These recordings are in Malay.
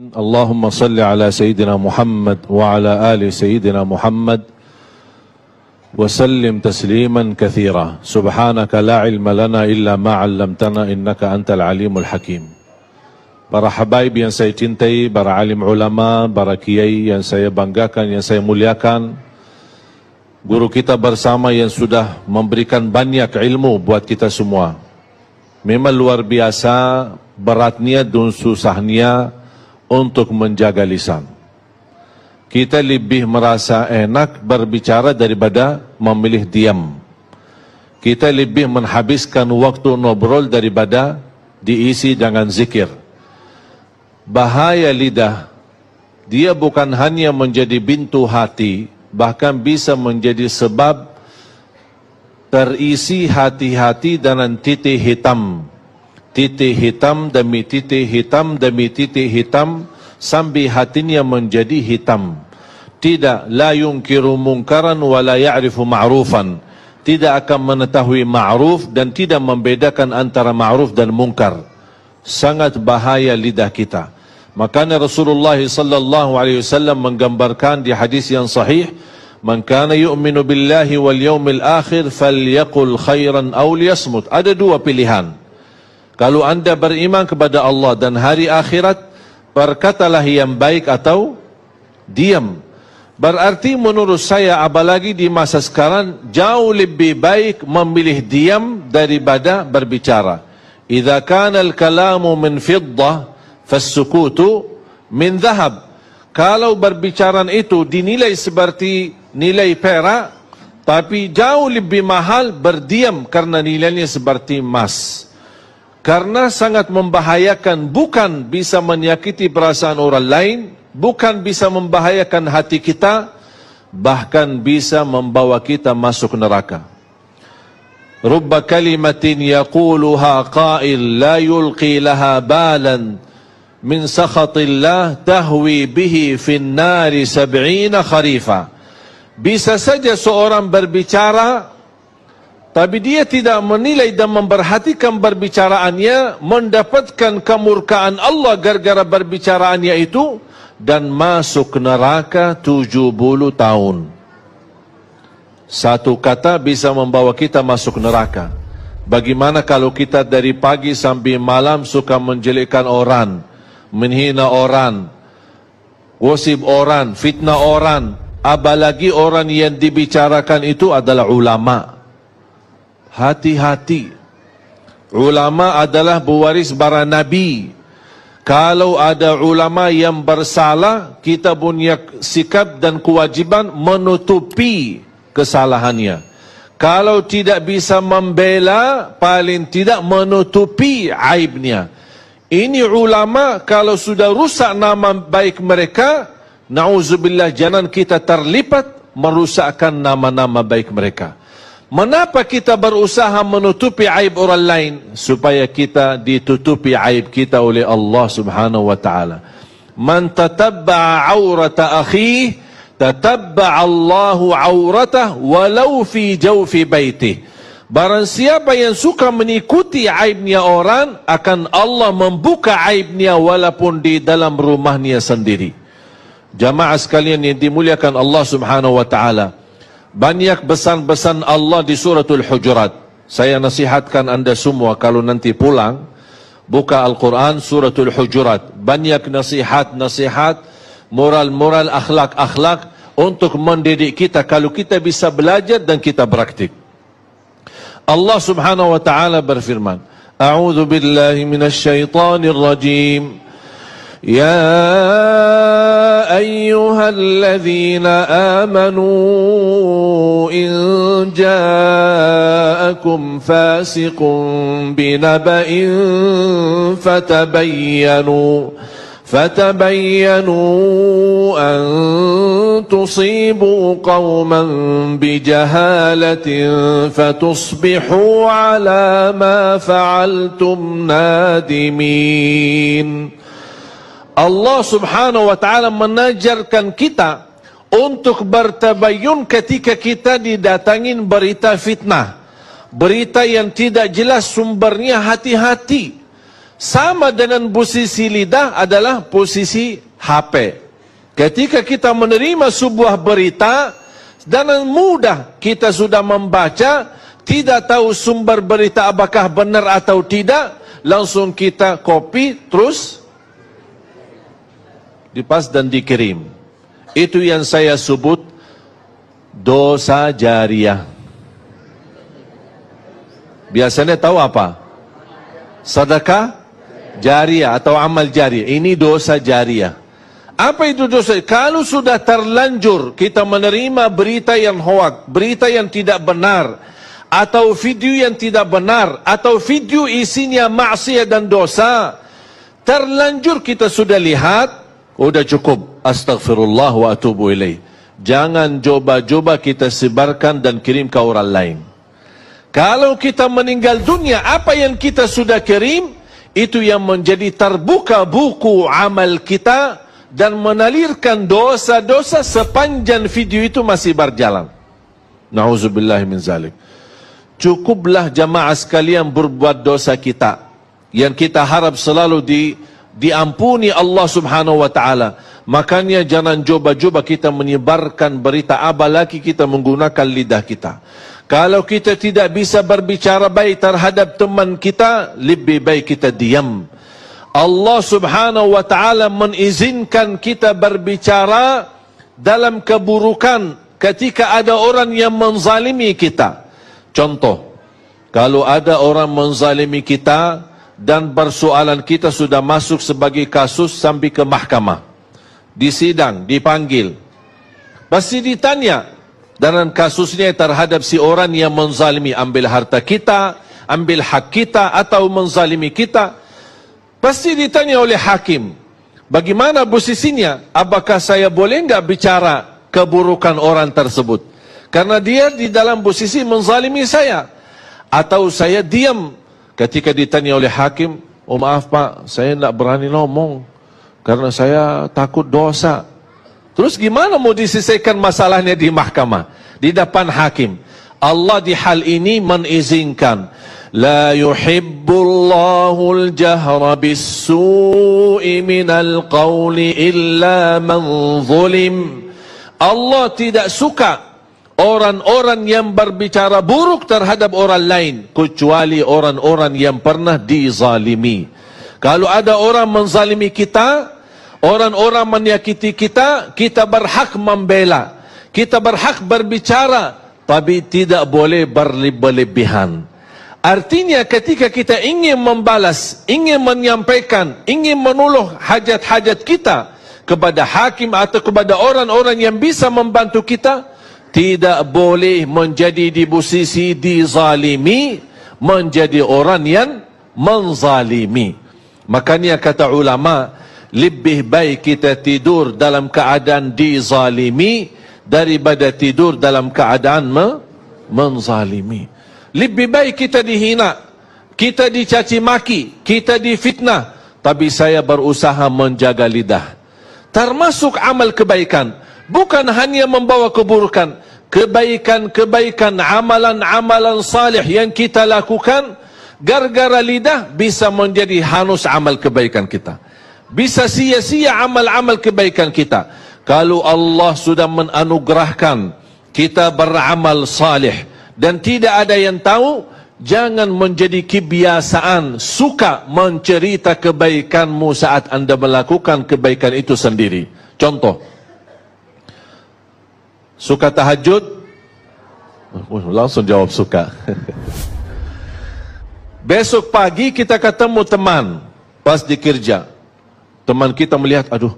اللهم صل على سيدنا محمد وعلى آل سيدنا محمد وسلم تسليما كثيرا سبحانك لا علم لنا إلا ما علمتنا إنك أنت العليم الحكيم Para habaib yang saya cintai, para alim ulama, para kiai yang saya banggakan, yang saya muliakan, guru kita bersama yang sudah memberikan banyak ilmu buat kita semua. Memang luar biasa beratnya dan susahnya untuk menjaga lisan. Kita lebih merasa enak berbicara daripada memilih diam. Kita lebih menghabiskan waktu nobrol daripada diisi dengan zikir. Bahaya lidah, dia bukan hanya menjadi bintu hati, bahkan bisa menjadi sebab terisi hati-hati dengan titik hitam titik hitam demi titik hitam demi titik hitam sambil hatinya menjadi hitam tidak la yunkiru munkaran wa la ya'rifu ma'rufan tidak akan mengetahui ma'ruf dan tidak membedakan antara ma'ruf dan munkar. sangat bahaya lidah kita maka Rasulullah sallallahu alaihi wasallam menggambarkan di hadis yang sahih man kana yu'minu billahi wal yawmil akhir falyaqul khairan aw liyasmut ada dua pilihan kalau anda beriman kepada Allah dan hari akhirat, berkatalah yang baik atau diam. Berarti menurut saya apalagi di masa sekarang jauh lebih baik memilih diam daripada berbicara. Idza kana al-kalamu min fidda fas min zahab. Kalau berbicara itu dinilai seperti nilai perak tapi jauh lebih mahal berdiam karena nilainya seperti emas. Karena sangat membahayakan bukan bisa menyakiti perasaan orang lain, bukan bisa membahayakan hati kita, bahkan bisa membawa kita masuk neraka. Rubba kalimatin yaquluha qail la yulqi laha balan min sakhatillah tahwi bihi fin nari sab'ina kharifa. Bisa saja seorang berbicara, tapi dia tidak menilai dan memperhatikan berbicaraannya mendapatkan kemurkaan Allah gara-gara berbicaraannya itu dan masuk neraka 70 tahun. Satu kata bisa membawa kita masuk neraka. Bagaimana kalau kita dari pagi sampai malam suka menjelekkan orang, menghina orang, gosip orang, fitnah orang, apalagi orang yang dibicarakan itu adalah ulama' hati-hati. Ulama adalah pewaris para nabi. Kalau ada ulama yang bersalah, kita punya sikap dan kewajiban menutupi kesalahannya. Kalau tidak bisa membela, paling tidak menutupi aibnya. Ini ulama kalau sudah rusak nama baik mereka, na'udzubillah jangan kita terlipat merusakkan nama-nama baik mereka. Mengapa kita berusaha menutupi aib orang lain supaya kita ditutupi aib kita oleh Allah Subhanahu wa taala. Man tatabba'a 'awrata akhih tatabba'a Allahu 'awratah walau fi jawfi baitih. Barang siapa yang suka mengikuti aibnya orang akan Allah membuka aibnya walaupun di dalam rumahnya sendiri. Jamaah sekalian yang dimuliakan Allah Subhanahu wa taala banyak pesan-pesan Allah di suratul hujurat saya nasihatkan anda semua kalau nanti pulang buka Al-Quran suratul hujurat banyak nasihat-nasihat moral-moral akhlak-akhlak untuk mendidik kita kalau kita bisa belajar dan kita beraktif. Allah subhanahu wa ta'ala berfirman A'udhu billahi minasyaitanirrajim rajim يا أيها الذين آمنوا إن جاءكم فاسق بنبأ فتبينوا فتبينوا أن تصيبوا قوما بجهالة فتصبحوا على ما فعلتم نادمين Allah subhanahu wa ta'ala menajarkan kita untuk bertabayun ketika kita didatangin berita fitnah. Berita yang tidak jelas sumbernya hati-hati. Sama dengan posisi lidah adalah posisi HP. Ketika kita menerima sebuah berita, dan mudah kita sudah membaca, tidak tahu sumber berita apakah benar atau tidak, langsung kita copy, terus dipas dan dikirim. Itu yang saya sebut dosa jariah. Biasanya tahu apa? Sedekah jariah atau amal jariah. Ini dosa jariah. Apa itu dosa? Kalau sudah terlanjur kita menerima berita yang hoak, berita yang tidak benar, atau video yang tidak benar, atau video isinya maksiat dan dosa, terlanjur kita sudah lihat, Udah cukup Astaghfirullah wa atubu ilaih. Jangan coba-coba kita sebarkan dan kirim ke orang lain. Kalau kita meninggal dunia, apa yang kita sudah kirim, itu yang menjadi terbuka buku amal kita dan menalirkan dosa-dosa sepanjang video itu masih berjalan. Nauzubillah min zalik. Cukuplah jamaah sekalian berbuat dosa kita yang kita harap selalu di diampuni Allah Subhanahu wa taala. Makanya jangan coba-coba kita menyebarkan berita lagi kita menggunakan lidah kita. Kalau kita tidak bisa berbicara baik terhadap teman kita, lebih baik kita diam. Allah Subhanahu wa taala mengizinkan kita berbicara dalam keburukan ketika ada orang yang menzalimi kita. Contoh, kalau ada orang menzalimi kita, dan persoalan kita sudah masuk sebagai kasus sampai ke mahkamah. di sidang, dipanggil. Pasti ditanya dalam kasusnya terhadap si orang yang menzalimi ambil harta kita, ambil hak kita atau menzalimi kita. Pasti ditanya oleh hakim. Bagaimana posisinya? Apakah saya boleh enggak bicara keburukan orang tersebut? Karena dia di dalam posisi menzalimi saya. Atau saya diam Ketika ditanya oleh hakim, oh maaf pak, saya tidak berani ngomong. Karena saya takut dosa. Terus gimana mau diselesaikan masalahnya di mahkamah? Di depan hakim. Allah di hal ini menizinkan. لا يحب الله الجهر بالسوء من القول إلا من ظلم Allah tidak suka orang-orang yang berbicara buruk terhadap orang lain kecuali orang-orang yang pernah dizalimi. Kalau ada orang menzalimi kita, orang-orang menyakiti kita, kita berhak membela. Kita berhak berbicara tapi tidak boleh berlebihan. Artinya ketika kita ingin membalas, ingin menyampaikan, ingin menolong hajat-hajat kita kepada hakim atau kepada orang-orang yang bisa membantu kita, tidak boleh menjadi di posisi dizalimi menjadi orang yang menzalimi makanya kata ulama lebih baik kita tidur dalam keadaan dizalimi daripada tidur dalam keadaan me menzalimi lebih baik kita dihina kita dicaci maki kita difitnah tapi saya berusaha menjaga lidah termasuk amal kebaikan bukan hanya membawa keburukan kebaikan-kebaikan amalan-amalan salih yang kita lakukan gara-gara lidah bisa menjadi hanus amal kebaikan kita bisa sia-sia amal-amal kebaikan kita kalau Allah sudah menanugerahkan kita beramal salih dan tidak ada yang tahu jangan menjadi kebiasaan suka mencerita kebaikanmu saat anda melakukan kebaikan itu sendiri contoh Suka tahajud? Oh, langsung jawab suka. Besok pagi kita ketemu teman pas di kerja. Teman kita melihat, aduh,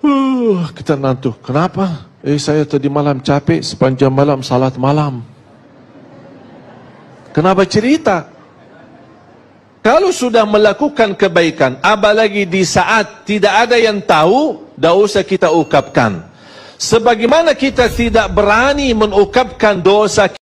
uh, kita nantuk. Kenapa? Eh, saya tadi malam capek sepanjang malam salat malam. Kenapa cerita? Kalau sudah melakukan kebaikan, apalagi di saat tidak ada yang tahu, dah usah kita ungkapkan sebagaimana kita tidak berani mengungkapkan dosa kita.